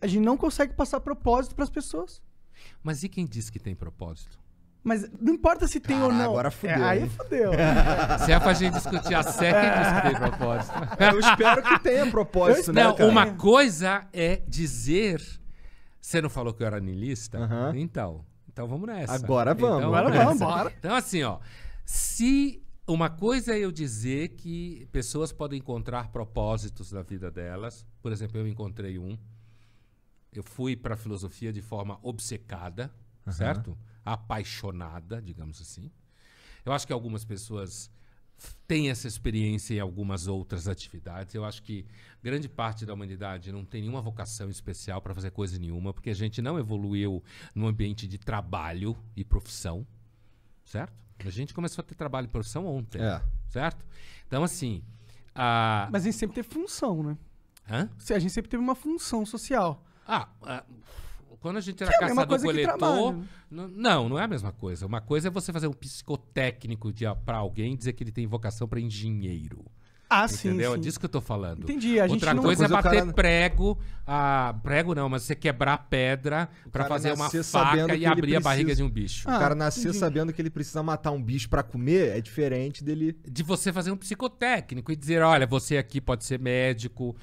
A gente não consegue passar propósito para as pessoas. Mas e quem disse que tem propósito? Mas não importa se tem ou não. Agora fudeu. É, aí fudeu. se é pra gente discutir a sério é. diz que tem propósito. Eu espero que tenha propósito, né? Não, cara? uma coisa é dizer. Você não falou que eu era niilista? Uhum. Então. Então vamos nessa. Agora então vamos. Então, agora vamos, bora. Então, assim, ó. Se uma coisa é eu dizer que pessoas podem encontrar propósitos na vida delas, por exemplo, eu encontrei um eu fui para a filosofia de forma obcecada, uhum. certo? Apaixonada, digamos assim. Eu acho que algumas pessoas têm essa experiência em algumas outras atividades. Eu acho que grande parte da humanidade não tem nenhuma vocação especial para fazer coisa nenhuma, porque a gente não evoluiu no ambiente de trabalho e profissão, certo? A gente começou a ter trabalho e profissão ontem, é. certo? Então, assim. A... Mas a gente sempre teve função, né? Hã? A gente sempre teve uma função social. Ah, ah, quando a gente era é caçador-coletor. Não, não é a mesma coisa. Uma coisa é você fazer um psicotécnico para alguém dizer que ele tem vocação para engenheiro. Ah, Entendeu? sim. Entendeu? É disso que eu tô falando. Entendi. A gente Outra não... coisa é bater cara... prego. prego não, mas você quebrar pedra para fazer uma faca e abrir precisa... a barriga de um bicho. Ah, o cara nascer entendi. sabendo que ele precisa matar um bicho para comer é diferente dele. De você fazer um psicotécnico e dizer: olha, você aqui pode ser médico,